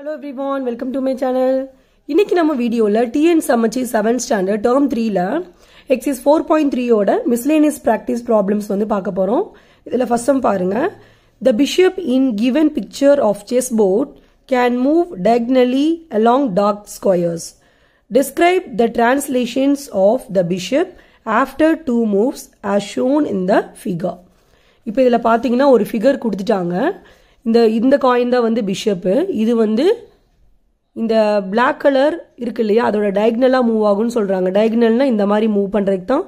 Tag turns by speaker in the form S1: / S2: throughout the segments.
S1: Hello everyone welcome to my channel இன்றைக்கி நம்ம வீடியோவில் TN Samacheer seventh standard term த்ரீல எக்ஸைஸ் ஃபோர் பாயிண்ட் த்ரீயோட மிஸ்லேனியஸ் ப்ராக்டிஸ் ப்ராப்ளம்ஸ் வந்து பார்க்க போகிறோம் இதில் ஃபர்ஸ்ட் சம் பாருங்கள் the bishop in given picture of chess board can move diagonally along dark squares describe the translations of the bishop after two moves as shown in the figure இப்போ இதில் பார்த்தீங்கன்னா ஒரு figure கொடுத்துட்டாங்க இந்த இந்த coin தான் வந்து பிஷப்பு இது வந்து இந்த பிளாக் கலர் இருக்கு இல்லையா அதோட டயக்னலாக மூவ் ஆகும்னு சொல்கிறாங்க டைக்னல்னால் இந்த மாதிரி மூவ் பண்ணுறதுக்கு தான்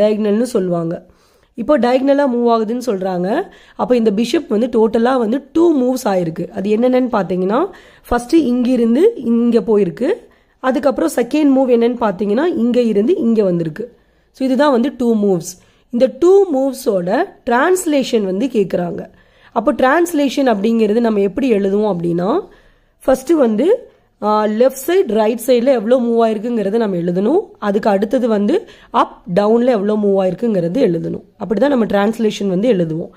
S1: டயக்னல்னு சொல்லுவாங்க இப்போ டயக்னலாக மூவ் ஆகுதுன்னு சொல்கிறாங்க அப்போ இந்த பிஷப் வந்து டோட்டலாக வந்து டூ மூவ்ஸ் ஆயிருக்கு அது என்னென்னு பார்த்தீங்கன்னா ஃபஸ்ட்டு இங்கிருந்து இங்கே போயிருக்கு அதுக்கப்புறம் செகண்ட் மூவ் என்னன்னு பார்த்தீங்கன்னா இங்கே இருந்து இங்கே வந்திருக்கு ஸோ இதுதான் வந்து டூ மூவ்ஸ் இந்த டூ மூவ்ஸோட டிரான்ஸ்லேஷன் வந்து கேட்குறாங்க அப்போ டிரான்ஸ்லேஷன் அப்படிங்கிறது நம்ம எப்படி எழுதுவோம் அப்படின்னா ஃபஸ்ட்டு வந்து லெஃப்ட் சைடு ரைட் சைடில் எவ்வளோ மூவ் ஆயிருக்குங்கிறத நம்ம எழுதணும் அதுக்கு அடுத்தது வந்து அப் டவுனில் எவ்வளோ மூவ் ஆயிருக்குங்கிறது எழுதணும் அப்படி தான் நம்ம டிரான்ஸ்லேஷன் வந்து எழுதுவோம்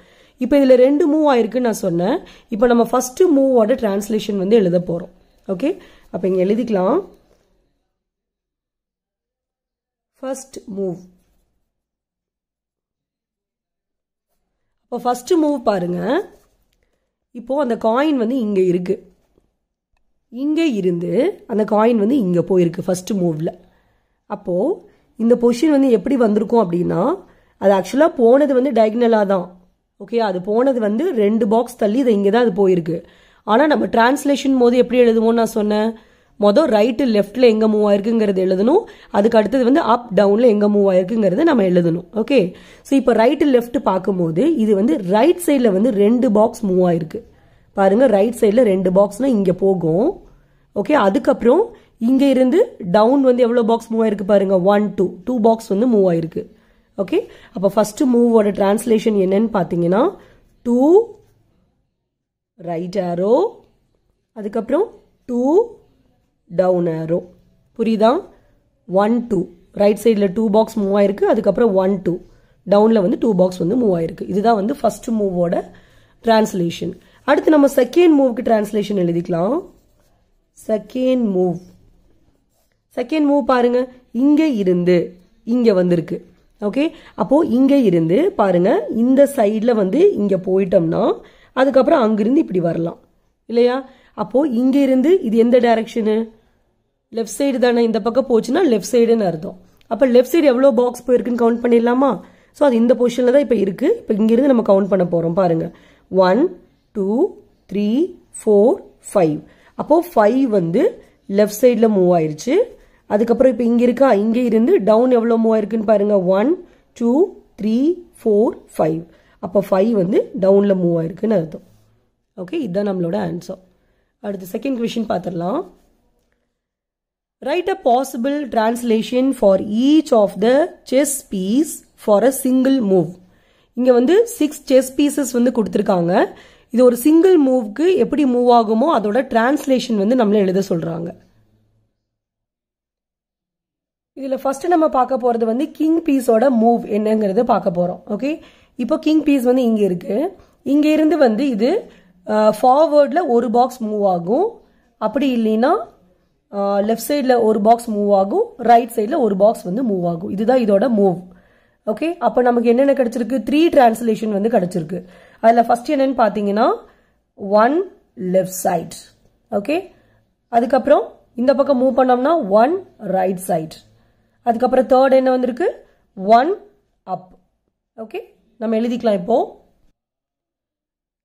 S1: இப்போ இதில் ரெண்டு மூவ் ஆயிருக்குன்னு நான் சொன்னேன் இப்போ நம்ம ஃபஸ்ட்டு மூவோட டிரான்ஸ்லேஷன் வந்து எழுத போகிறோம் ஓகே அப்போ இங்கே எழுதிக்கலாம் ஃபஸ்ட் மூவ் இப்போ ஃபஸ்ட்டு மூவ் பாருங்கள் இப்போது அந்த காயின் வந்து இங்கே இருக்குது இங்கே இருந்து அந்த காயின் வந்து இங்கே போயிருக்கு ஃபஸ்ட்டு மூவில் அப்போது இந்த பொஷின் வந்து எப்படி வந்திருக்கும் அப்படின்னா அது ஆக்சுவலாக போனது வந்து டயக்னலாக தான் ஓகே அது போனது வந்து ரெண்டு பாக்ஸ் தள்ளி இது இங்கே தான் அது போயிருக்கு ஆனால் நம்ம டிரான்ஸ்லேஷன் போது எப்படி எழுதுவோம்னு நான் சொன்னேன் மொதல் ரைட்டு லெஃப்டில் எங்கே மூவ் ஆயிருக்குங்கிறது எழுதணும் அதுக்கு அடுத்தது வந்து அப் டவுனில் எங்கே மூவ் ஆயிருக்குங்கிறது நம்ம எழுதணும் ஓகே ஸோ இப்போ ரைட்டு லெஃப்ட் பார்க்கும்போது இது வந்து ரைட் சைடில் வந்து ரெண்டு பாக்ஸ் மூவ் ஆயிருக்கு பாருங்கள் ரைட் சைடில் ரெண்டு பாக்ஸ்னால் இங்கே போகும் ஓகே அதுக்கப்புறம் இங்கே இருந்து டவுன் வந்து எவ்வளோ பாக்ஸ் மூவ் ஆயிருக்கு பாருங்க ஒன் டூ டூ பாக்ஸ் வந்து மூவ் ஆயிருக்கு ஓகே அப்போ ஃபர்ஸ்ட் மூவோட டிரான்ஸ்லேஷன் என்னன்னு பார்த்தீங்கன்னா டூ ரைட் ஆரோ அதுக்கப்புறம் டூ டவுன் ஏரோ புரியுதா ஒன் டூ ரைட் சைடில் டூ பாக்ஸ் மூவ் ஆயிருக்கு அதுக்கப்புறம் ஒன் டூ டவுனில் வந்து டூ பாக்ஸ் வந்து மூவ் ஆயிருக்கு இதுதான் வந்து ஃபர்ஸ்ட் மூவோட டிரான்ஸ்லேஷன் அடுத்து நம்ம செகண்ட் மூவ்க்கு டிரான்ஸ்லேஷன் எழுதிக்கலாம் செகண்ட் மூவ் செகண்ட் மூவ் பாருங்க இங்கே இருந்து இங்கே வந்திருக்கு ஓகே அப்போ இங்கே இருந்து பாருங்க இந்த சைடில் வந்து இங்கே போயிட்டோம்னா அதுக்கப்புறம் அங்கிருந்து இப்படி வரலாம் இல்லையா அப்போ இங்கே இருந்து இது எந்த டைரக்ஷனு லெஃப்ட் சைடு தானே இந்த பக்கம் போச்சுன்னா லெஃப்ட் சைடுன்னு அர்த்தம் அப்போ லெஃப்ட் சைடு எவ்வளோ பாக்ஸ் போயிருக்குன்னு கவுண்ட் பண்ணிடலாமா ஸோ அது இந்த பொசிஷனில் தான் இப்போ இருக்குது இப்போ இங்கேருந்து நம்ம கவுண்ட் பண்ண போகிறோம் பாருங்கள் one two three four five அப்போது ஃபைவ் வந்து லெஃப்ட் சைடில் மூவ் ஆயிடுச்சு அதுக்கப்புறம் இப்போ இங்கே இருக்கா இங்கே இருந்து டவுன் எவ்வளோ மூவ் ஆயிருக்குன்னு பாருங்கள் one two three four five அப்போ ஃபைவ் வந்து டவுனில் மூவ் ஆயிருக்குன்னு அர்த்தம் ஓகே இதுதான் நம்மளோட ஆன்சர் அடுத்து செகண்ட் கொஷின் பார்த்துடலாம் Write a possible translation for each of the chess piece for a single move. இங்கே வந்து சிக்ஸ் செஸ் பீசஸ் வந்து கொடுத்துருக்காங்க இது ஒரு சிங்கிள் மூவ்க்கு எப்படி மூவ் ஆகுமோ அதோட translation வந்து நம்மளே எழுத சொல்கிறாங்க இதில் ஃபஸ்ட்டு நம்ம பார்க்க போகிறது வந்து கிங் பீஸோட மூவ் என்னங்கிறது பார்க்க போகிறோம் ஓகே இப்போ கிங் பீஸ் வந்து இங்கே இருக்குது இங்க இருந்து வந்து இது ஃபார்வேர்டில் ஒரு பாக்ஸ் மூவ் ஆகும் அப்படி இல்லைன்னா லெஃப்ட் சைடில் ஒரு பாக்ஸ் மூவ் ஆகும் ரைட் சைடில் ஒரு பாக்ஸ் வந்து மூவ் ஆகும் இதுதான் இதோட மூவ் ஓகே அப்போ நமக்கு என்னென்ன கிடச்சிருக்கு த்ரீ டிரான்ஸ்லேஷன் வந்து கிடச்சிருக்கு அதில் ஃபஸ்ட் என்னன்னு பார்த்தீங்கன்னா ஒன் லெஃப்ட் சைட் ஓகே அதுக்கப்புறம் இந்த பக்கம் மூவ் பண்ணோம்னா ஒன் ரைட் சைட் அதுக்கப்புறம் தேர்ட் என்ன வந்திருக்கு ஒன் அப் ஓகே நம்ம எழுதிக்கலாம் இப்போ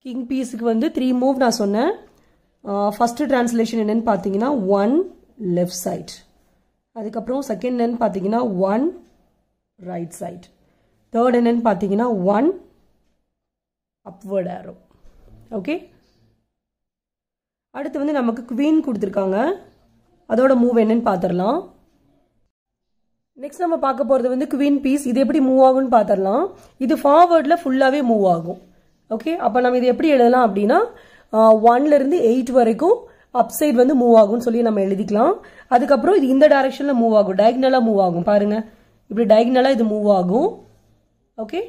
S1: கிங் பீஸுக்கு வந்து த்ரீ மூவ் நான் சொன்னேன் ஃபஸ்ட்டு டிரான்ஸ்லேஷன் என்னன்னு பார்த்தீங்கன்னா ஒன் லெஃப்ட் சைட் அதுக்கப்புறம் செகண்ட் என்னன்னு பார்த்தீங்கன்னா ஒன் ரைட் சைட் தேர்ட் என்னன்னு பார்த்தீங்கன்னா ஒன் அப்வர்ட் ஆரோ ஓகே அடுத்து வந்து நமக்கு குவீன் கொடுத்துருக்காங்க அதோட மூவ் என்னன்னு பார்த்துடலாம் நெக்ஸ்ட் நம்ம பார்க்க போகிறது வந்து குவீன் பீஸ் இது எப்படி மூவ் ஆகும்னு பார்த்துடலாம் இது ஃபார்வேர்டில் ஃபுல்லாகவே மூவ் ஆகும் ஓகே அப்போ நம்ம இது எப்படி எழுதலாம் அப்படின்னா ஒன்லேருந்து எயிட் வரைக்கும் அப் வந்து மூவ் ஆகும்னு சொல்லி நம்ம எழுதிக்கலாம் அதுக்கப்புறம் இது இந்த டைரக்ஷனில் மூவ் ஆகும் டயக்னலாக மூவ் ஆகும் பாருங்க இப்படி டயக்னலாக இது மூவ் ஆகும் ஓகே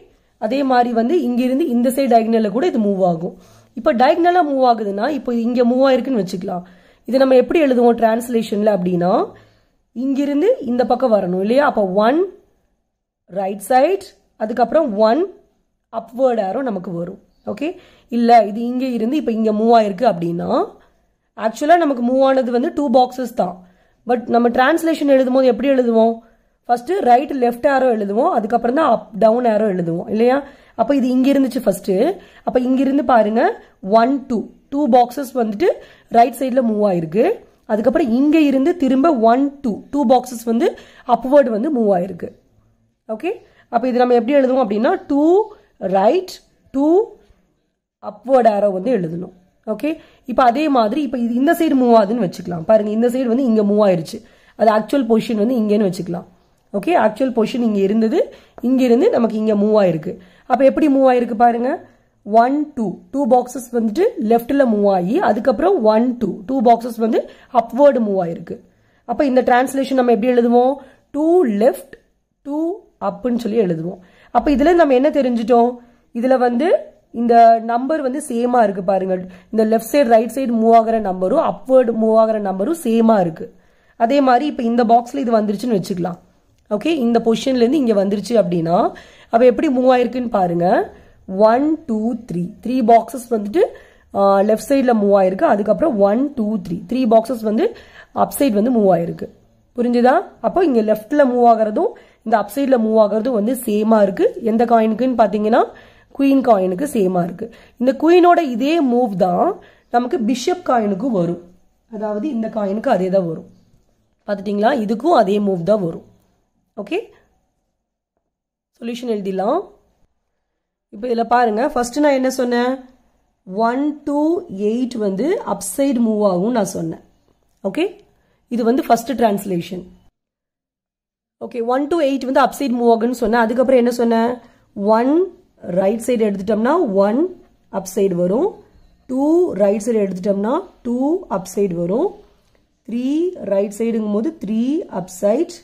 S1: அதே மாதிரி வந்து இங்கிருந்து இந்த சைடு டயக்னலில் கூட இது மூவ் ஆகும் இப்போ டயக்னலாக மூவ் ஆகுதுன்னா இப்போ இங்கே மூவ் ஆயிருக்குன்னு வச்சுக்கலாம் இது நம்ம எப்படி எழுதுவோம் டிரான்ஸ்லேஷன்ல அப்படின்னா இங்கிருந்து இந்த பக்கம் வரணும் இல்லையா அப்போ ஒன் ரைட் சைட் அதுக்கப்புறம் ஒன் அப்வேர்ட் ஆரோ நமக்கு வரும் ஓகே இல்லை இது இங்கே இருந்து இப்போ இங்கே மூவ் ஆயிருக்கு அப்படின்னா ஆக்சுவலாக நமக்கு மூவ் ஆனது வந்து டூ பாக்ஸஸ் தான் பட் நம்ம டிரான்ஸ்லேஷன் எழுதும் போது எப்படி எழுதுவோம் ஃபர்ஸ்ட் ரைட் லெஃப்ட் ஆரோ எழுதுவோம் அதுக்கப்புறம் தான் அப் டவுன் ஆரோ எழுதுவோம் இல்லையா அப்போ இது இங்கே இருந்துச்சு அப்ப அப்போ இருந்து பாருங்க ஒன் டூ டூ பாக்ஸஸ் வந்துட்டு ரைட் சைடில் மூவ் ஆயிருக்கு அதுக்கப்புறம் இங்கே இருந்து திரும்ப ஒன் டூ டூ பாக்ஸஸ் வந்து அப்வேர்டு வந்து மூவ் ஆயிருக்கு ஓகே அப்போ இது நம்ம எப்படி எழுதுவோம் அப்படின்னா two right two upward arrow வந்து எழுதணும் ஓகே இப்போ அதே மாதிரி இப்போ இது இந்த சைடு மூவ் ஆகுதுன்னு வச்சுக்கலாம் பாருங்க இந்த சைடு வந்து இங்கே மூவ் ஆயிருச்சு அது ஆக்சுவல் பொசிஷன் வந்து இங்கேன்னு வச்சுக்கலாம் ஓகே ஆக்சுவல் பொசிஷன் இங்கே இருந்தது இருந்து நமக்கு இங்கே மூவ் ஆயிருக்கு அப்போ எப்படி மூவ் ஆயிருக்கு பாருங்க ஒன் டூ டூ பாக்ஸஸ் வந்துட்டு லெஃப்டில் மூவ் ஆகி அதுக்கப்புறம் ஒன் டூ டூ பாக்ஸஸ் வந்து அப்வேர்டு மூவ் ஆயிருக்கு அப்போ இந்த டிரான்ஸ்லேஷன் நம்ம எப்படி எழுதுவோம் டூ லெஃப்ட் டூ அப்புன்னு சொல்லி எழுதுவோம் அப்போ இதில் நம்ம என்ன தெரிஞ்சிட்டோம் இதில் வந்து இந்த நம்பர் வந்து சேமா இருக்கு பாருங்க இந்த left side right side move ஆகிற நம்பரும் அப்வர்டு மூவ் ஆகிற நம்பரும் சேமா இருக்கு அதே மாதிரி இப்போ இந்த பாக்ஸில் இது வந்துருச்சுன்னு வச்சுக்கலாம் ஓகே இந்த பொசிஷன்லேருந்து இங்கே வந்துருச்சு அப்படின்னா அப்போ எப்படி மூவ் ஆயிருக்குன்னு பாருங்க one two three three boxes வந்துட்டு லெஃப்ட் சைடில் மூவ் ஆயிருக்கு அதுக்கப்புறம் one two three three boxes வந்து அப் சைட் வந்து மூவ் ஆயிருக்கு புரிஞ்சுதா அப்போ இங்கே லெஃப்டில் மூவ் ஆகிறதும் இந்த அப் சைடில் மூவ் ஆகிறதும் வந்து சேமாக இருக்குது எந்த காயினுக்குன்னு பார்த்தீங்கன்னா குயின் காயினுக்கு சேமாக இருக்குது இந்த குயினோட இதே மூவ் தான் நமக்கு பிஷப் காயினுக்கும் வரும் அதாவது இந்த காயினுக்கு அதே தான் வரும் பார்த்துட்டிங்களா இதுக்கும் அதே மூவ் தான் வரும் ஓகே சொல்யூஷன் எழுதிடலாம் இப்போ இதில் பாருங்கள் ஃபஸ்ட்டு நான் என்ன சொன்னேன் ஒன் டூ எயிட் வந்து அப்சைடு மூவ் ஆகும் நான் சொன்னேன் ஓகே இது வந்து first translation okay one two eight வந்து அப்சைட் மூவ் ஆகுன்னு சொன்னேன் அதுக்கப்புறம் என்ன சொன்னேன் ஒன் ரைட் சைடு எடுத்துட்டோம்னா ஒன் அப் சைடு வரும் டூ ரைட் சைடு எடுத்துட்டோம்னா டூ அப் சைடு வரும் த்ரீ ரைட் சைடுங்கும் போது த்ரீ அப் சைட்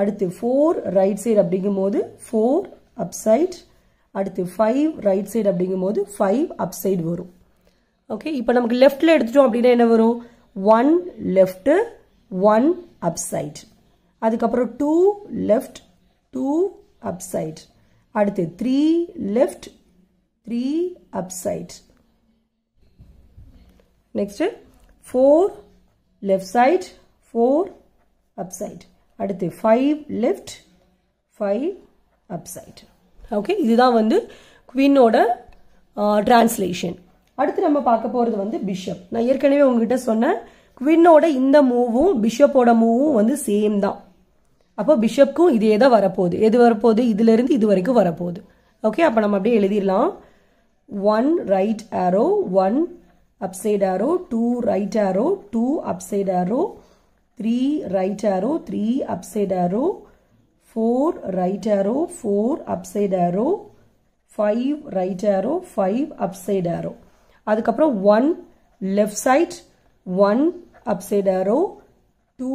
S1: அடுத்து ஃபோர் ரைட் சைடு அப்படிங்கும் போது ஃபோர் அப் சைட் அடுத்து ஃபைவ் ரைட் சைடு அப்படிங்கும் போது ஃபைவ் அப் சைடு வரும் ஓகே இப்போ நமக்கு லெஃப்டில் எடுத்துட்டோம் அப்படின்னா என்ன வரும் one left one upside அதுக்கப்புறம் two left two upside அடுத்து three left three upside next four left side four upside அடுத்து five left five upside okay இதுதான் வந்து குவீனோட டிரான்ஸ்லேஷன் அடுத்து நம்ம பார்க்க போகிறது வந்து பிஷப் நான் ஏற்கனவே உங்ககிட்ட சொன்னேன் குவின்னோட இந்த மூவும் பிஷப்போட மூவும் வந்து சேம் தான் அப்போ பிஷப்க்கும் இதே தான் வரப்போகுது எது வரப்போகுது இதுலேருந்து இது வரைக்கும் வரப்போகுது ஓகே அப்போ நம்ம அப்படியே எழுதிடலாம் one right arrow one upside arrow two right arrow two upside arrow three right arrow three upside arrow four right arrow four upside arrow five right arrow five upside arrow அதுக்கப்புறம் one left side one upside arrow two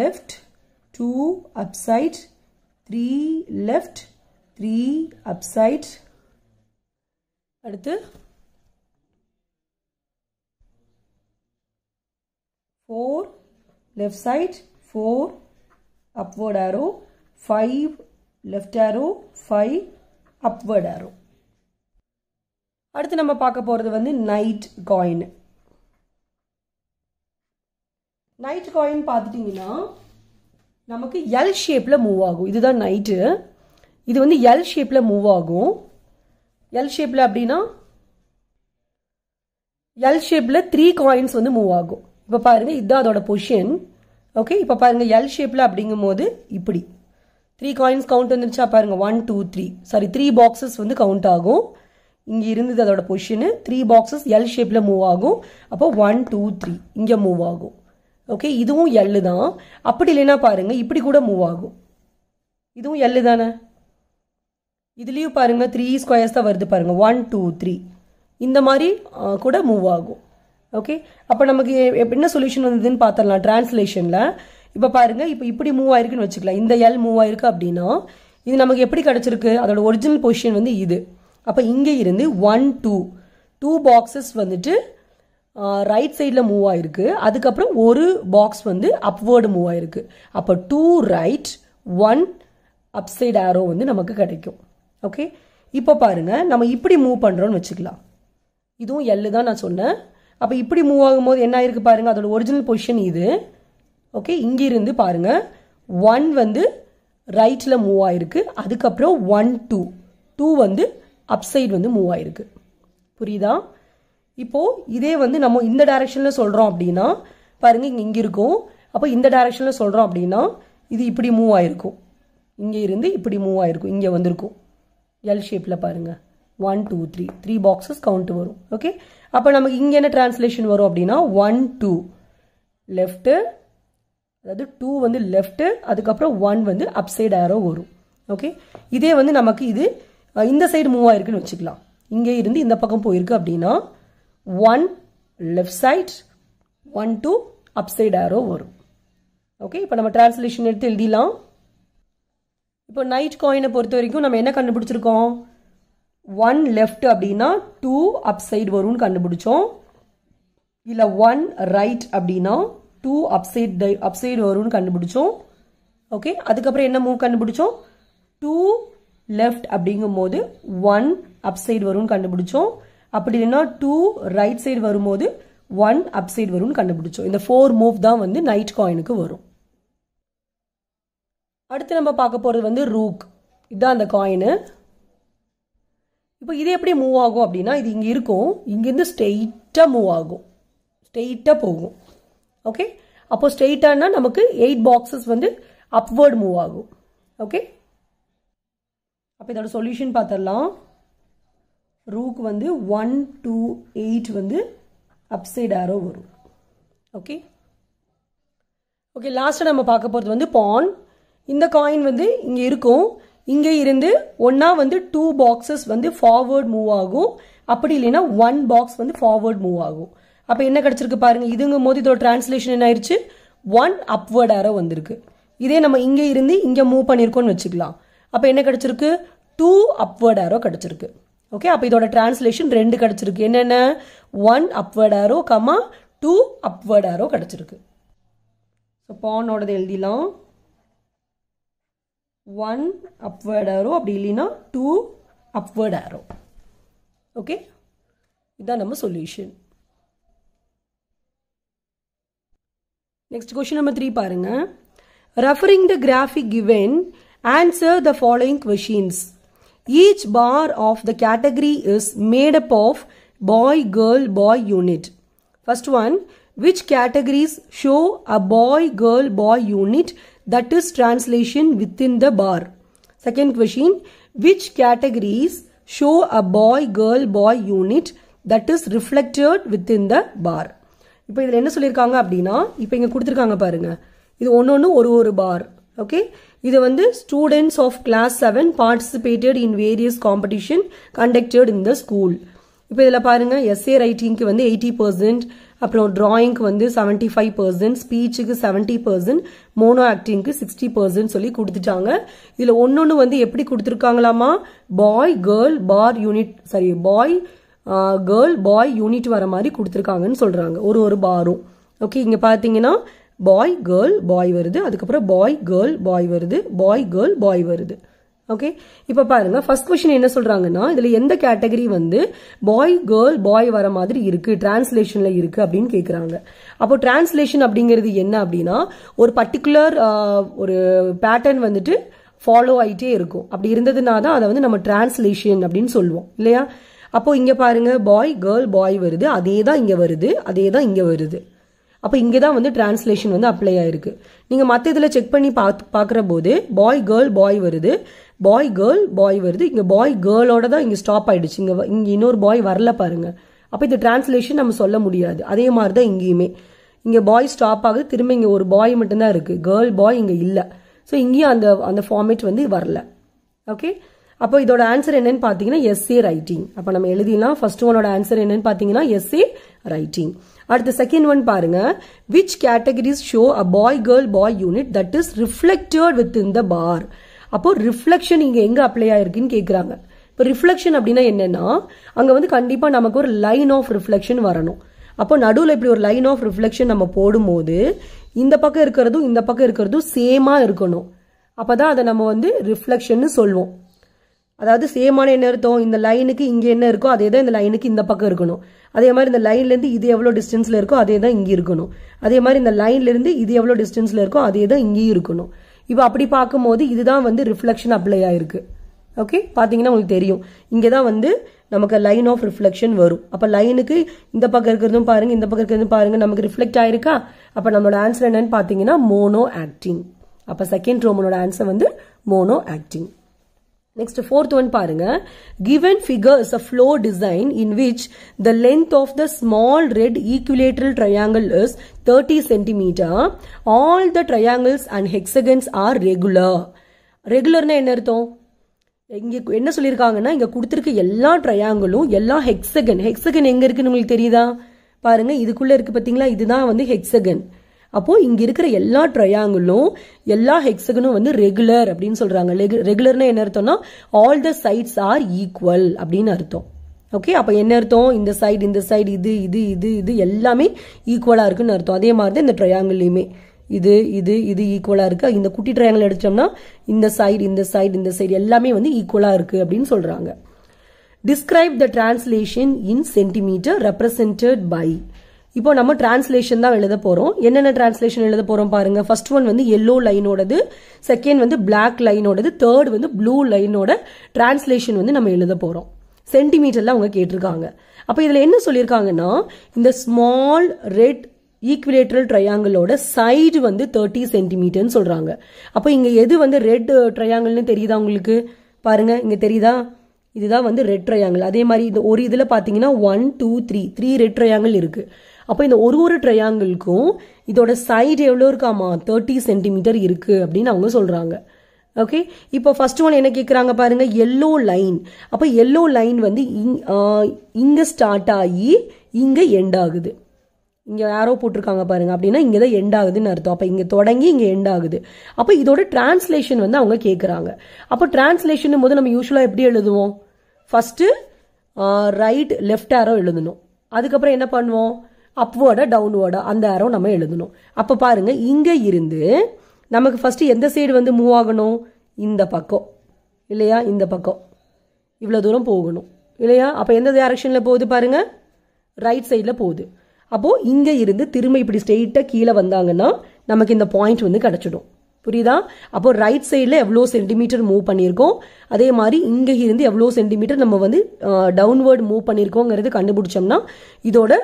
S1: left 2 upside 3 left 3 upside அடுத்து 4 left side 4 upward arrow 5 left arrow 5 upward arrow அடுத்து நம்ம பார்க்க போகிறது வந்து night coin night coin பார்த்துட்டிங்கன்னா நமக்கு L ஷேப்பில் மூவ் ஆகும் இதுதான் நைட்டு இது வந்து எல் ஷேப்பில் மூவ் ஆகும் எல் ஷேப்பில் அப்படின்னா எல் ஷேப்பில் த்ரீ காயின்ஸ் வந்து மூவ் ஆகும் இப்போ பாருங்கள் இதுதான் அதோட பொஷன் ஓகே இப்போ பாருங்கள் எல் ஷேப்பில் அப்படிங்கும் போது இப்படி த்ரீ காயின்ஸ் கவுண்ட் வந்துருச்சா பாருங்கள் one two three sorry three boxes வந்து கவுண்ட் ஆகும் இங்கே இருந்தது அதோட பொஷனு த்ரீ பாக்ஸஸ் எல் ஷேப்பில் மூவ் ஆகும் அப்போ ஒன் டூ த்ரீ இங்கே மூவ் ஆகும் ஓகே இதுவும் எல்லு தான் அப்படி இல்லைன்னா பாருங்கள் இப்படி கூட மூவ் ஆகும் இதுவும் எல்லு தானே இதுலேயும் பாருங்கள் த்ரீ ஸ்கொயர்ஸ் தான் வருது பாருங்கள் ஒன் டூ த்ரீ இந்த மாதிரி கூட மூவ் ஆகும் ஓகே அப்போ நமக்கு என்ன சொல்யூஷன் வந்ததுன்னு பார்த்துடலாம் டிரான்ஸ்லேஷனில் இப்போ பாருங்கள் இப்போ இப்படி மூவ் ஆயிருக்குன்னு வச்சுக்கலாம் இந்த எல் மூவ் ஆயிருக்கு அப்படின்னா இது நமக்கு எப்படி கிடச்சிருக்கு அதோட ஒரிஜினல் பொசிஷன் வந்து இது அப்போ இங்கே இருந்து ஒன் டூ டூ பாக்ஸஸ் வந்துட்டு ரைட் சைடில் மூவ் ஆயிருக்கு அதுக்கப்புறம் ஒரு பாக்ஸ் வந்து அப்வேர்டு மூவ் ஆயிருக்கு அப்போ two right one upside arrow வந்து நமக்கு கிடைக்கும் ஓகே இப்போ பாருங்கள் நம்ம இப்படி மூவ் பண்ணுறோன்னு வச்சுக்கலாம் இதுவும் எல்லு தான் நான் சொன்னேன் அப்போ இப்படி மூவ் ஆகும்போது என்ன ஆயிருக்கு பாருங்கள் அதோட ஒரிஜினல் பொசிஷன் இது ஓகே இங்கிருந்து பாருங்கள் ஒன் வந்து ரைட்டில் மூவ் ஆயிருக்கு அதுக்கப்புறம் ஒன் டூ டூ வந்து அப்சைட் வந்து மூவ் ஆயிருக்கு புரியுதா இப்போது இதே வந்து நம்ம இந்த டைரெக்ஷனில் சொல்கிறோம் அப்படின்னா பாருங்கள் இங்கே இங்கே இருக்கும் அப்போ இந்த டைரெக்ஷனில் சொல்கிறோம் அப்படின்னா இது இப்படி மூவ் ஆகிருக்கும் இங்கே இருந்து இப்படி மூவ் ஆகிருக்கும் இங்கே வந்திருக்கும் எல் ஷேப்பில் பாருங்கள் one two three three boxes count வரும் ஓகே அப்போ நமக்கு இங்கே என்ன டிரான்ஸ்லேஷன் வரும் அப்படின்னா ஒன் டூ லெஃப்ட்டு அதாவது டூ வந்து லெஃப்ட்டு அதுக்கப்புறம் ஒன் வந்து அப்சைட் ஆரோ வரும் ஓகே இதே வந்து நமக்கு இது இந்த சைடு மூவ் ஆயிருக்குன்னு வச்சுக்கலாம் இங்கே இருந்து இந்த பக்கம் போயிருக்கு அப்படின்னா one left side one two upside arrow வரும் ஓகே இப்போ நம்ம டிரான்ஸ்லேஷன் எடுத்து எழுதிடலாம் இப்போ நைட் காயினை பொறுத்த வரைக்கும் நம்ம என்ன கண்டுபிடிச்சிருக்கோம் ஒன் லெஃப்ட் அப்படின்னா டூ அப்சைட் வரும்னு கண்டுபிடிச்சோம் இல்லை ஒன் ரைட் அப்படின்னா டூ அப்சைட் அப்சைடு வரும்னு கண்டுபிடிச்சோம் ஓகே அதுக்கப்புறம் என்ன மூவ் கண்டுபிடிச்சோம் டூ லெஃப்ட் அப்படிங்கும் போது ஒன் அப்சைட் வரும்னு கண்டுபிடிச்சோம் அப்படி இல்லைன்னா டூ ரைட் சைடு வரும்போது ஒன் அப் சைடு வரும்னு கண்டுபிடிச்சோம் இந்த ஃபோர் மூவ் தான் வந்து நைட் காயினுக்கு வரும் அடுத்து நம்ம பார்க்க போகிறது வந்து ரூக் இதுதான் அந்த காயினு இப்போ இது எப்படி மூவ் ஆகும் அப்படின்னா இது இங்கே இருக்கும் இங்கேருந்து ஸ்ட்ரெயிட்டாக மூவ் ஆகும் ஸ்ட்ரெயிட்டாக போகும் ஓகே அப்போது ஸ்ட்ரெயிட்டானா நமக்கு எயிட் பாக்ஸஸ் வந்து அப்வேர்டு மூவ் ஆகும் ஓகே அப்போ இதோட சொல்யூஷன் பார்த்துடலாம் ரூக்கு வந்து ஒன் டூ எயிட் வந்து அப்சைட் ஆரோ வரும் ஓகே ஓகே லாஸ்ட்டாக நம்ம பார்க்க போகிறது வந்து பான் இந்த காயின் வந்து இங்கே இருக்கும் இங்கே இருந்து ஒன்றா வந்து டூ பாக்ஸஸ் வந்து ஃபார்வேர்ட் மூவ் ஆகும் அப்படி இல்லைன்னா ஒன் பாக்ஸ் வந்து ஃபார்வேர்ட் மூவ் ஆகும் அப்போ என்ன கிடச்சிருக்கு பாருங்கள் இதுங்கும் போது இதோட டிரான்ஸ்லேஷன் என்ன ஆயிடுச்சு ஒன் அப்வேர்ட் ஆரோ வந்திருக்கு இதே நம்ம இங்கே இருந்து இங்கே மூவ் பண்ணியிருக்கோம்னு வச்சுக்கலாம் அப்போ என்ன கிடச்சிருக்கு டூ அப்வேர்ட் ஆரோ கிடச்சிருக்கு ஓகே அப்போ இதோட டிரான்ஸ்லேஷன் ரெண்டு கிடச்சிருக்கு என்னென்ன one upward arrow comma two upward arrow கிடச்சிருக்கு ஸோ பானோடது எழுதிலாம் ஒன் அப்வேர்ட் ஆரோ அப்படி இல்லைன்னா டூ அப்வேர்ட் ஆரோ ஓகே இதுதான் நம்ம solution next question number three பாருங்க referring the graphic given answer the following questions Each bar of the category is made up of boy-girl-boy unit. First one, which categories show a boy-girl-boy unit that is translation within the bar? Second question, which categories show a boy-girl-boy unit that is reflected within the bar? இப்போ இதில் என்ன சொல்லியிருக்காங்க அப்படின்னா இப்போ இங்கே கொடுத்துருக்காங்க பாருங்க இது ஒன்று ஒரு ஒரு பார் ஓகே இது வந்து students of class seven participated in various competition conducted in the school இப்போ இதில் பாருங்க எஸ்ஏ ரைட்டிங்க்கு வந்து எயிட்டி பர்சன்ட் அப்புறம் டிராயிங்க்கு வந்து செவன்ட்டி ஃபைவ் பர்சன்ட் ஸ்பீச்சுக்கு செவன்ட்டி பர்சன்ட் மோனோ ஆக்டிங்க்கு சிக்ஸ்டி பர்சன்ட் சொல்லி கொடுத்துட்டாங்க இதில் ஒன்று வந்து எப்படி கொடுத்துருக்காங்களாமா boy girl bar unit sorry boy girl boy unit வர மாதிரி கொடுத்துருக்காங்கன்னு சொல்கிறாங்க ஒரு ஒரு பாரும் ஓகே இங்கே பார்த்தீங்கன்னா பாய் கேர்ள் பாய் வருது அதுக்கப்புறம் பாய் கேர்ள் பாய் வருது பாய் கேர்ள் பாய் வருது ஓகே இப்போ பாருங்க ஃபர்ஸ்ட் கொஸ்டின் என்ன சொல்றாங்கன்னா இதுல எந்த கேட்டகரி வந்து பாய் கேர்ள் பாய் வர மாதிரி இருக்கு டிரான்ஸ்லேஷன்ல இருக்கு அப்படின்னு கேட்குறாங்க அப்போ டிரான்ஸ்லேஷன் அப்படிங்கிறது என்ன அப்படின்னா ஒரு பர்டிகுலர் ஒரு பேட்டர்ன் வந்துட்டு ஃபாலோ ஆகிட்டே இருக்கும் அப்படி இருந்ததுனா தான் அதை வந்து நம்ம டிரான்ஸ்லேஷன் அப்படின்னு சொல்லுவோம் இல்லையா அப்போ இங்க பாருங்க பாய் கேர்ள் பாய் வருது அதே தான் இங்க வருது அதே தான் இங்க வருது அப்போ இங்கே தான் வந்து டிரான்ஸ்லேஷன் வந்து அப்ளை ஆயிருக்கு நீங்கள் மற்ற இதில் செக் பண்ணி பார்த்து பார்க்குற போது பாய் கேர்ள் பாய் வருது பாய் கேர்ள் பாய் வருது இங்கே பாய் கேர்ளோட தான் இங்கே ஸ்டாப் ஆயிடுச்சு இங்கே இங்கே இன்னொரு பாய் வரல பாருங்க அப்போ இந்த டிரான்ஸ்லேஷன் நம்ம சொல்ல முடியாது அதே மாதிரி தான் இங்கேயுமே இங்கே பாய் ஸ்டாப் ஆகுது திரும்ப இங்கே ஒரு பாய் மட்டும்தான் இருக்குது கேர்ள் பாய் இங்கே இல்லை ஸோ இங்கேயும் அந்த அந்த ஃபார்மேட் வந்து வரல ஓகே அப்போ இதோட ஆன்சர் என்னன்னு பார்த்தீங்கன்னா எஸ்ஏ ரைட்டிங் அப்போ நம்ம எழுதிலாம் ஃபர்ஸ்ட் ஒன்னோட ஆன்சர் என்னன்னு பார்த்தீங்கன்னா எஸ்ஏ ரைட்டிங் அடுத்த செகண்ட் ஒன் பாருங்க which categories show a boy girl boy unit that is reflected with in the bar அப்போ ரிஃப்ளெக்ஷன் இங்க எங்க அப்ளை ஆயிருக்குன்னு கேட்குறாங்க இப்போ ரிஃப்ளெக்ஷன் அப்படின்னா என்னன்னா அங்கே வந்து கண்டிப்பாக நமக்கு ஒரு லைன் ஆஃப் ரிஃப்ளெக்ஷன் வரணும் அப்போ நடுவில் இப்படி ஒரு லைன் ஆஃப் ரிஃப்ளெக்ஷன் நம்ம போடும்போது இந்த பக்கம் இருக்கிறதும் இந்த பக்கம் இருக்கிறதும் சேமாக இருக்கணும் அப்போ தான் அதை நம்ம வந்து ரிஃப்ளெக்ஷன் சொல்லுவோம் அதாவது சேமான என்ன அர்த்தம் இந்த லைனுக்கு இங்கே என்ன இருக்கோ அதே தான் இந்த லைனுக்கு இந்த பக்கம் இருக்கணும் அதே மாதிரி இந்த லைன்லேருந்து இது எவ்வளோ டிஸ்டன்ஸில் இருக்கோ அதே தான் இங்கே இருக்கணும் அதே மாதிரி இந்த லைன்லேருந்து இது எவ்வளோ டிஸ்டன்ஸில் இருக்கோ அதே தான் இங்கேயும் இருக்கணும் இப்போ அப்படி பார்க்கும்போது இதுதான் வந்து ரிஃப்ளெக்ஷன் அப்ளை ஆயிருக்கு ஓகே பார்த்தீங்கன்னா உங்களுக்கு தெரியும் இங்கே தான் வந்து நமக்கு லைன் ஆஃப் ரிஃப்ளெக்ஷன் வரும் அப்போ லைனுக்கு இந்த பக்கம் இருக்கிறதும் பாருங்கள் இந்த பக்கம் இருக்கிறதும் பாருங்க நமக்கு ரிஃப்ளெக்ட் ஆயிருக்கா அப்போ நம்மளோட ஆன்சர் என்னன்னு பார்த்தீங்கன்னா மோனோ ஆக்டிங் அப்போ செகண்ட் ரோமனோட ஆன்சர் வந்து mono acting next fourth one பாருங்க given figures a flow design in which the length of the small red equilateral triangle is thirty centimetre all the triangles and hexagons are regular ரெகுலர்னா என்ன அர்த்தம் இங்க என்ன சொல்லியிருக்காங்கன்னா இங்க கொடுத்துருக்க எல்லா ட்ரையாங்கிளும் எல்லா ஹெக்ஸகன் ஹெக்ஸகன் எங்க இருக்குன்னு உங்களுக்கு தெரியுதா பாருங்க இதுக்குள்ள இருக்கு பாத்தீங்களா இதுதான் வந்து ஹெக்ஸகன் அப்போது இங்கே இருக்கிற எல்லா ட்ரையாங்கிளும் எல்லா ஹெக்ஸகனும் வந்து ரெகுலர் அப்படின்னு சொல்கிறாங்க ரெகுலர்னா என்ன அர்த்தம்னா all the sides are equal அப்படின்னு அர்த்தம் ஓகே அப்போ என்ன அர்த்தம் இந்த சைடு இந்த சைடு இது இது இது இது எல்லாமே ஈக்குவலாக இருக்குன்னு அர்த்தம் அதே மாதிரி தான் இந்த ட்ரையாங்கிள்லயுமே இது இது இது ஈக்குவலாக இருக்குது இந்த குட்டி ட்ரையாங்கிள் எடுத்தோம்னா இந்த சைடு இந்த சைடு இந்த சைடு எல்லாமே வந்து ஈக்குவலாக இருக்குது அப்படின்னு சொல்கிறாங்க describe the translation in centimetre represented by இப்போ நம்ம டிரான்ஸ்லேஷன் தான் எழுத போகிறோம் என்னென்ன டிரான்ஸ்லேஷன் எழுத போகிறோம் பாருங்க ஃபர்ஸ்ட் ஒன் வந்து எல்லோ லைனோடது செகண்ட் வந்து பிளாக் லைனோடது தேர்ட் வந்து ப்ளூ லைனோட டிரான்ஸ்லேஷன் வந்து நம்ம எழுத போகிறோம் சென்டிமீட்டர்ல அவங்க கேட்டிருக்காங்க அப்போ இதில் என்ன சொல்லியிருக்காங்கன்னா இந்த ஸ்மால் ரெட் ஈக்குவிலேட்டரல் ட்ரையாங்கிளோட சைடு வந்து தேர்ட்டி சென்டிமீட்டர்னு சொல்கிறாங்க அப்போ இங்கே எது வந்து ரெட் ட்ரையாங்கிள்னு தெரியுதா உங்களுக்கு பாருங்க இங்கே தெரியுதா இதுதான் வந்து ரெட் ட்ரையாங்கிள் அதே மாதிரி இந்த ஒரு இதில் பார்த்தீங்கன்னா one two three three red triangle இருக்குது அப்போ இந்த ஒரு ஒரு ட்ரையாங்கிள்க்கும் இதோட சைடு எவ்வளோ இருக்காமா தேர்ட்டி சென்டிமீட்டர் இருக்குது அப்படின்னு அவங்க சொல்கிறாங்க ஓகே இப்போ ஃபர்ஸ்ட் ஒன் என்ன கேட்குறாங்க பாருங்க எல்லோ லைன் அப்போ எல்லோ லைன் வந்து இங் இங்கே ஸ்டார்ட் ஆகி இங்கே எண்ட் ஆகுது இங்கே யாரோ போட்டிருக்காங்க பாருங்க அப்படின்னா இங்கே தான் எண்ட் ஆகுதுன்னு அர்த்தம் அப்போ இங்கே தொடங்கி இங்கே எண்ட் ஆகுது அப்போ இதோட டிரான்ஸ்லேஷன் வந்து அவங்க கேட்குறாங்க அப்போ டிரான்ஸ்லேஷன் போது நம்ம யூஸ்வலாக எப்படி எழுதுவோம் ஃபஸ்ட்டு ரைட் லெஃப்ட் ஆரோ எழுதணும் அதுக்கப்புறம் என்ன பண்ணுவோம் அப்வேர்டா டவுன்வேர்டா அந்த ஆரோ நம்ம எழுதணும் அப்போ பாருங்க இங்கே இருந்து நமக்கு ஃபஸ்ட்டு எந்த சைடு வந்து மூவ் ஆகணும் இந்த பக்கம் இல்லையா இந்த பக்கம் இவ்வளோ தூரம் போகணும் இல்லையா அப்போ எந்த டைரக்ஷனில் போகுது பாருங்க ரைட் சைடில் போகுது அப்போது இங்கே இருந்து திரும்ப இப்படி ஸ்ட்ரெயிட்டாக கீழே வந்தாங்கன்னா நமக்கு இந்த பாயிண்ட் வந்து கிடச்சிடும் புரியுதா அப்போ ரைட் சைடில் எவ்வளோ சென்டிமீட்டர் மூவ் பண்ணியிருக்கோம் அதே மாதிரி இங்கே இருந்து எவ்வளோ சென்டிமீட்டர் நம்ம வந்து டவுன்வேர்ட் மூவ் பண்ணியிருக்கோங்கிறது கண்டுபிடிச்சோம்னா இதோட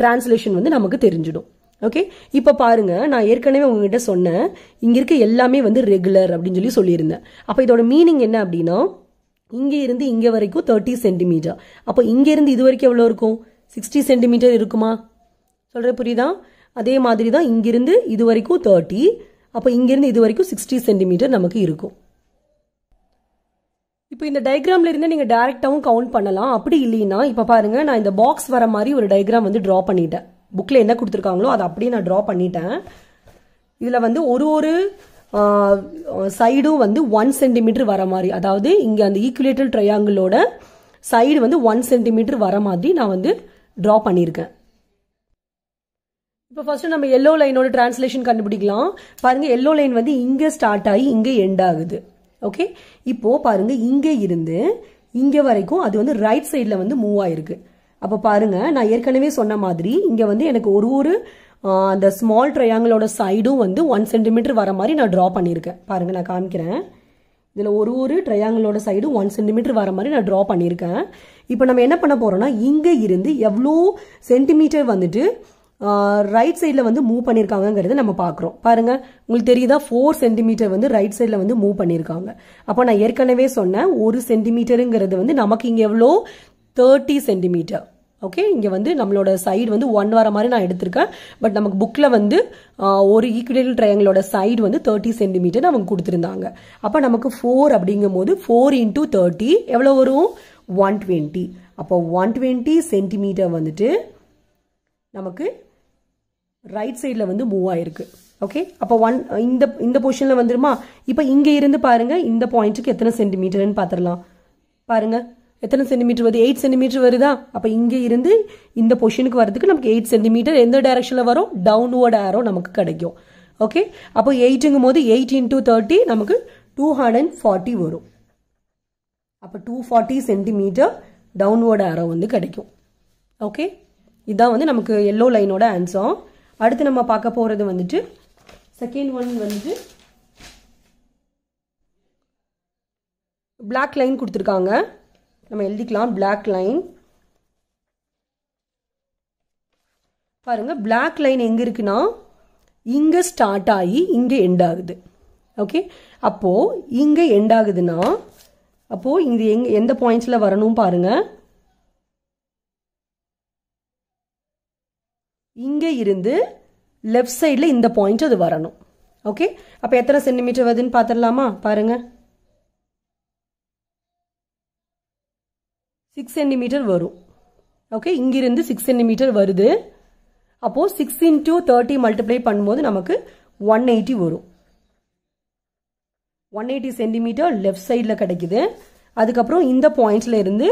S1: டிரான்ஸ்லேஷன் வந்து நமக்கு தெரிஞ்சிடும் ஓகே இப்போ பாருங்க நான் ஏற்கனவே உங்ககிட்ட சொன்னேன் இங்கே இருக்க எல்லாமே வந்து ரெகுலர் அப்படின்னு சொல்லி சொல்லியிருந்தேன் அப்போ இதோட மீனிங் என்ன அப்படின்னா இங்கே இருந்து இங்கே வரைக்கும் தேர்ட்டி சென்டிமீட்டர் அப்போ இங்கேருந்து இது வரைக்கும் எவ்வளோ இருக்கும் சிக்ஸ்டி சென்டிமீட்டர் இருக்குமா சொல்கிற புரியுதா அதே மாதிரி தான் இங்கிருந்து இது வரைக்கும் தேர்ட்டி அப்போ இங்கேருந்து இது வரைக்கும் சிக்ஸ்டி சென்டிமீட்டர் நமக்கு இருக்கும் இப்போ இந்த டயக்ராம்ல இருந்து நீங்க டைரக்டாவும் கவுண்ட் பண்ணலாம் அப்படி இல்லைன்னா இப்போ பாருங்க நான் இந்த பாக்ஸ் வர மாதிரி ஒரு டயக்ராம் வந்து டிரா பண்ணிட்டேன் புக்கில் என்ன கொடுத்துருக்காங்களோ அதை அப்படியே நான் ட்ரா பண்ணிட்டேன் இதில் வந்து ஒரு ஒரு சைடும் வந்து ஒன் சென்டிமீட்டர் வர மாதிரி அதாவது இங்கே அந்த ஈக்குலேட்டர் ட்ரையாங்கிளோட சைடு வந்து ஒன் சென்டிமீட்டர் வர மாதிரி நான் வந்து ட்ரா பண்ணியிருக்கேன் இப்போ ஃபர்ஸ்ட் நம்ம எல்லோ லைனோட டிரான்ஸ்லேஷன் கண்டுபிடிக்கலாம் பாருங்க எல்லோ லைன் வந்து இங்கே ஸ்டார்ட் ஆகி இங்கே எண்ட் ஆகுது ஓகே இப்போது பாருங்க இங்கே இருந்து இங்கே வரைக்கும் அது வந்து ரைட் சைடில் வந்து மூவ் ஆயிருக்கு அப்போ பாருங்கள் நான் ஏற்கனவே சொன்ன மாதிரி இங்கே வந்து எனக்கு ஒரு ஒரு அந்த ஸ்மால் ட்ரையாங்கிளோட சைடும் வந்து ஒன் சென்டிமீட்டர் வர மாதிரி நான் ட்ரா பண்ணியிருக்கேன் பாருங்கள் நான் காமிக்கிறேன் இதில் ஒரு ஒரு ட்ரையாங்கிளோட சைடும் ஒன் சென்டிமீட்டர் வர மாதிரி நான் ட்ரா பண்ணியிருக்கேன் இப்போ நம்ம என்ன பண்ண போறோம்னா இங்கே இருந்து எவ்வளோ சென்டிமீட்டர் வந்துட்டு ரைட் சைடில் வந்து மூவ் பண்ணியிருக்காங்கங்கிறத நம்ம பார்க்குறோம் பாருங்கள் உங்களுக்கு தெரியுதா ஃபோர் சென்டிமீட்டர் வந்து ரைட் சைடில் வந்து மூவ் பண்ணியிருக்காங்க அப்போ நான் ஏற்கனவே சொன்னேன் ஒரு சென்டிமீட்டருங்கிறது வந்து நமக்கு இங்கே எவ்வளோ தேர்ட்டி சென்டிமீட்டர் ஓகே இங்கே வந்து நம்மளோட சைடு வந்து ஒன் வர மாதிரி நான் எடுத்திருக்கேன் பட் நமக்கு புக்கில் வந்து ஒரு ஈக்குவலியல் ட்ரையாங்கிளோட சைடு வந்து தேர்ட்டி சென்டிமீட்டர் அவங்க கொடுத்துருந்தாங்க அப்போ நமக்கு ஃபோர் அப்படிங்கும் போது ஃபோர் இன்டூ தேர்ட்டி எவ்வளோ வரும் ஒன் டுவெண்ட்டி அப்போ ஒன் டுவெண்ட்டி சென்டிமீட்டர் வந்துட்டு நமக்கு ரைட் சைடில் வந்து மூவ் ஆயிருக்கு ஓகே அப்போ ஒன் இந்த இந்த பொசிஷனில் வந்துருமா இப்போ இங்கே இருந்து பாருங்கள் இந்த பாயிண்ட்டுக்கு எத்தனை சென்டிமீட்டர்னு பார்த்துடலாம் பாருங்கள் எத்தனை சென்டிமீட்டர் வருது எயிட் சென்டிமீட்டர் வருதா அப்போ இங்கே இருந்து இந்த பொசிஷனுக்கு வரதுக்கு நமக்கு எயிட் சென்டிமீட்டர் எந்த டைரக்ஷனில் வரும் டவுன்வர்ட் ஆரோ நமக்கு கிடைக்கும் ஓகே அப்போ எயிட்டுங்கும் போது எயிட் இன்டூ தேர்ட்டி நமக்கு டூ ஹண்ட்ரட் அண்ட் ஃபார்ட்டி வரும் அப்போ two forty centimetre downward arrow வந்து கிடைக்கும் ஓகே இதான் வந்து நமக்கு எல்லோ லைனோட ஆன்சர் அடுத்து நம்ம பார்க்க போகிறது வந்துட்டு செகண்ட் ஒன் வந்துட்டு பிளாக் லைன் கொடுத்துருக்காங்க நம்ம எழுதிக்கலாம் பிளாக் லைன் பாருங்கள் பிளாக் லைன் எங்கே இருக்குன்னா இங்கே ஸ்டார்ட் ஆகி இங்கே எண்ட் ஆகுது ஓகே அப்போது இங்கே எண்ட் ஆகுதுன்னா அப்போது இது எங் எந்த பாயிண்ட்ஸில் வரணும் பாருங்கள் இங்கே இருந்து லெஃப்ட் சைடில் இந்த பாயிண்ட் அது வரணும் ஓகே அப்போ எத்தனை சென்டிமீட்டர் வருதுன்னு பார்த்துடலாமா பாருங்க சிக்ஸ் சென்டிமீட்டர் வரும் ஓகே இங்கிருந்து சிக்ஸ் சென்டிமீட்டர் வருது அப்போது சிக்ஸ் இன்டூ தேர்ட்டி மல்டிப்ளை பண்ணும்போது நமக்கு ஒன் எயிட்டி வரும் ஒன் எயிட்டி சென்டிமீட்டர் லெஃப்ட் சைடில் கிடைக்குது அதுக்கப்புறம் இந்த பாயிண்ட்ல இருந்து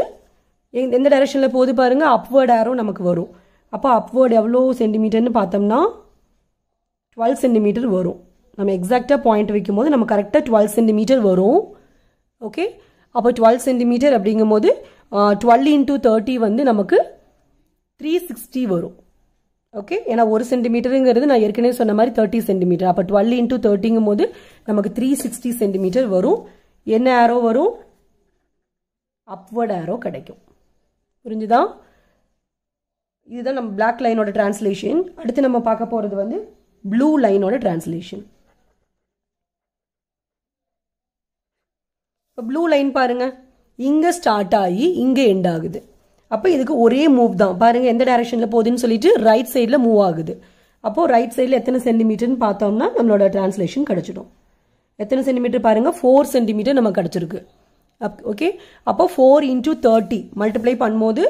S1: எந்த டைரக்ஷனில் போகுது பாருங்கள் அப்வர்ட் ஆரோ நமக்கு வரும் அப்போ அப்வேர்டு எவ்வளோ சென்டிமீட்டர்னு பார்த்தோம்னா டுவெல் சென்டிமீட்டர் வரும் நம்ம எக்ஸாக்டாக பாயிண்ட் வைக்கும் போது நம்ம கரெக்டாக டுவெல் சென்டிமீட்டர் வரும் ஓகே அப்போ டுவெல் சென்டிமீட்டர் அப்படிங்கும் போது டுவெல் இன்டூ தேர்ட்டி வந்து நமக்கு த்ரீ சிக்ஸ்டி வரும் ஓகே ஏன்னா ஒரு சென்டிமீட்டருங்கிறது நான் ஏற்கனவே சொன்ன மாதிரி தேர்ட்டி சென்டிமீட்டர் அப்போ டுவெல் இன்டூ தேர்ட்டிங்கும் போது நமக்கு த்ரீ சிக்ஸ்டி சென்டிமீட்டர் வரும் என்ன ஆரோ வரும் அப்வர்ட் ஆரோ கிடைக்கும் புரிஞ்சுதான் இதுதான் நம்ம பிளாக் லைனோட டிரான்ஸ்லேஷன் அடுத்து நம்ம பார்க்க போகிறது வந்து ப்ளூ லைனோட டிரான்ஸ்லேஷன் இப்போ ப்ளூ லைன் பாருங்க இங்கே ஸ்டார்ட் ஆகி இங்கே எண்ட் ஆகுது அப்போ இதுக்கு ஒரே மூவ் தான் பாருங்கள் எந்த டைரக்ஷனில் போகுதுன்னு சொல்லிட்டு ரைட் சைடில் மூவ் ஆகுது அப்போது ரைட் சைடில் எத்தனை சென்டிமீட்டர்னு பார்த்தோம்னா நம்மளோட டிரான்ஸ்லேஷன் கிடச்சிடும் எத்தனை சென்டிமீட்டர் பாருங்கள் ஃபோர் சென்டிமீட்டர் நம்ம கிடச்சிருக்கு அப் ஓகே அப்போ ஃபோர் இன்ட்டு தேர்ட்டி மல்டிப்ளை பண்ணும்போது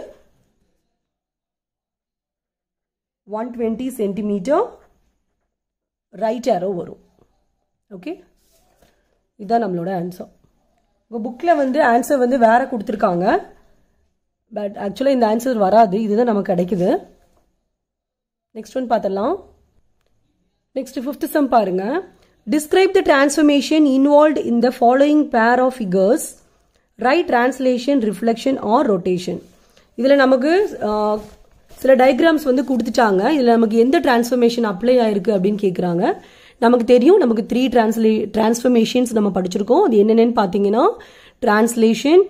S1: one twenty centimetre right arrow வரும் ஓகே இதுதான் நம்மளோட ஆன்சர் உங்கள் புக்கில் வந்து ஆன்சர் வந்து வேறு கொடுத்துருக்காங்க பட் ஆக்சுவலாக இந்த ஆன்சர் வராது இதுதான் நமக்கு கிடைக்குது நெக்ஸ்ட் ஒன் பார்த்துடலாம் நெக்ஸ்ட் ஃபிஃப்த் சம் பாருங்க describe the transformation involve in the following pair of figures right translation reflection or rotation இதில் நமக்கு சில டயக்ராம்ஸ் வந்து கொடுத்துட்டாங்க இதில் நமக்கு எந்த டிரான்ஸ்ஃபர்மேஷன் அப்ளை ஆயிருக்கு அப்படின்னு கேட்குறாங்க நமக்கு தெரியும் நமக்கு த்ரீ டிரான்ஸ்லே டிரான்ஸ்ஃபர்மேஷன்ஸ் நம்ம படிச்சிருக்கோம் அது என்னென்னு பார்த்தீங்கன்னா டிரான்ஸ்லேஷன்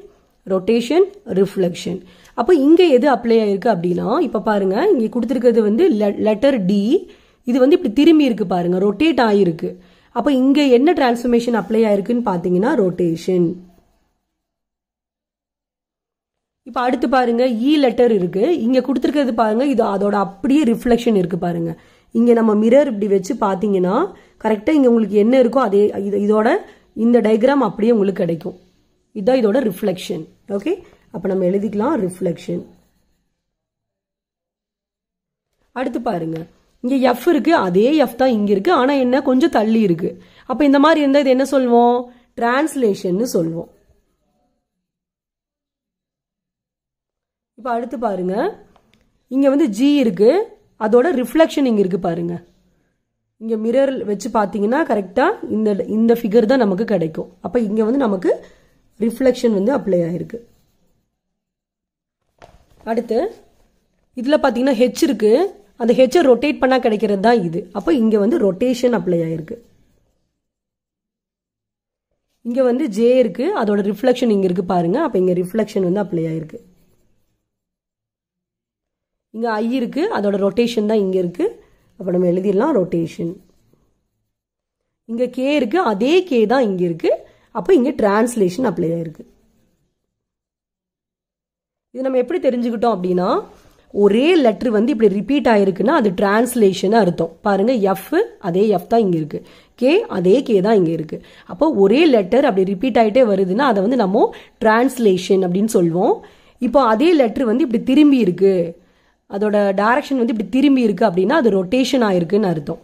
S1: ரொட்டேஷன் ரிஃப்ளக்ஷன் அப்போ இங்கே எது அப்ளை ஆயிருக்கு அப்படின்னா இப்போ பாருங்க இங்கே கொடுத்துருக்கிறது வந்து லெட்டர் டி இது வந்து இப்படி திரும்பி இருக்கு பாருங்க ரொட்டேட் ஆயிருக்கு அப்போ இங்கே என்ன டிரான்ஸ்ஃபர்மேஷன் அப்ளை ஆயிருக்குன்னு பார்த்தீங்கன்னா ரொட்டேஷன் இப்போ அடுத்து பாருங்க இ e லெட்டர் இருக்கு இங்க கொடுத்துருக்கிறது பாருங்க இது அதோட அப்படியே ரிஃப்ளெக்ஷன் இருக்கு பாருங்க இங்க நம்ம மிரர் இப்படி வச்சு பாத்தீங்கன்னா கரெக்டா இங்க உங்களுக்கு என்ன இருக்கோ அதே இதோட இந்த டயக்ராம் அப்படியே உங்களுக்கு கிடைக்கும் இதுதான் இதோட ரிஃப்ளெக்ஷன் ஓகே அப்ப நம்ம எழுதிக்கலாம் ரிஃப்ளெக்ஷன் அடுத்து பாருங்க இங்க எஃப் இருக்கு அதே எஃப் தான் இங்க இருக்கு ஆனா என்ன கொஞ்சம் தள்ளி இருக்கு அப்ப இந்த மாதிரி இருந்தா இது என்ன சொல்வோம் டிரான்ஸ்லேஷன் சொல்லுவோம் இப்போ அடுத்து பாருங்க இங்கே வந்து ஜி இருக்குது அதோட ரிஃப்ளெக்ஷன் இங்கே இருக்குது பாருங்க இங்கே மிரர் வச்சு பார்த்தீங்கன்னா கரெக்டாக இந்த இந்த ஃபிகர் தான் நமக்கு கிடைக்கும் அப்போ இங்கே வந்து நமக்கு ரிஃப்ளெக்ஷன் வந்து அப்ளை ஆயிருக்கு அடுத்து இதில் பார்த்தீங்கன்னா ஹெச் இருக்குது அந்த ஹெச்சை ரொட்டேட் பண்ணால் கிடைக்கிறது தான் இது அப்போ இங்கே வந்து ரொட்டேஷன் அப்ளை ஆகிருக்கு இங்கே வந்து ஜே இருக்குது அதோட ரிஃப்ளெக்ஷன் இங்கே இருக்குது பாருங்கள் அப்போ இங்கே ரிஃப்ளெக்ஷன் வந்து அப்ளை ஆகிருக்கு இங்கே ஐ இருக்கு அதோட ரொட்டேஷன் தான் இங்கே இருக்குது அப்போ நம்ம எழுதிடலாம் ரொட்டேஷன் இங்கே கே இருக்குது அதே கே தான் இங்கே இருக்குது அப்போ இங்கே டிரான்ஸ்லேஷன் அப்ளை ஆயிருக்கு இது நம்ம எப்படி தெரிஞ்சுக்கிட்டோம் அப்படின்னா ஒரே லெட்ரு வந்து இப்படி ரிப்பீட் ஆயிருக்குன்னா அது டிரான்ஸ்லேஷன் அர்த்தம் பாருங்க எஃப் அதே எஃப் தான் இங்கே இருக்கு கே அதே கே தான் இங்கே இருக்கு அப்போ ஒரே லெட்டர் அப்படி ரிப்பீட் ஆகிட்டே வருதுன்னா அதை வந்து நம்ம டிரான்ஸ்லேஷன் அப்படின்னு சொல்வோம் இப்போ அதே லெட்ரு வந்து இப்படி திரும்பி இருக்கு அதோட டைரக்ஷன் வந்து இப்படி திரும்பி இருக்குது அப்படின்னா அது ரொட்டேஷன் ஆயிருக்குன்னு அர்த்தம்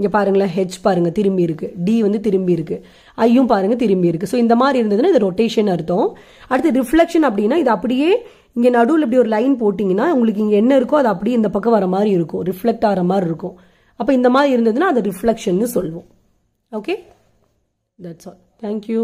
S1: இங்கே பாருங்களேன் ஹெச் பாருங்கள் திரும்பி இருக்குது டி வந்து திரும்பி இருக்குது ஐயும் பாருங்கள் திரும்பி இருக்குது ஸோ இந்த மாதிரி இருந்ததுன்னா இது ரொட்டேஷன் அர்த்தம் அடுத்து ரிஃப்ளெக்ஷன் அப்படின்னா இது அப்படியே இங்கே நடுவில் இப்படி ஒரு லைன் போட்டிங்கன்னா உங்களுக்கு இங்கே என்ன இருக்கோ அது அப்படியே இந்த பக்கம் வர மாதிரி இருக்கும் ரிஃப்ளெக்ட் ஆகிற மாதிரி இருக்கும் அப்போ இந்த மாதிரி இருந்ததுன்னா அது ரிஃப்ளெக்ஷன் சொல்லுவோம் ஓகே தட்ஸ் ஆல் தேங்க்யூ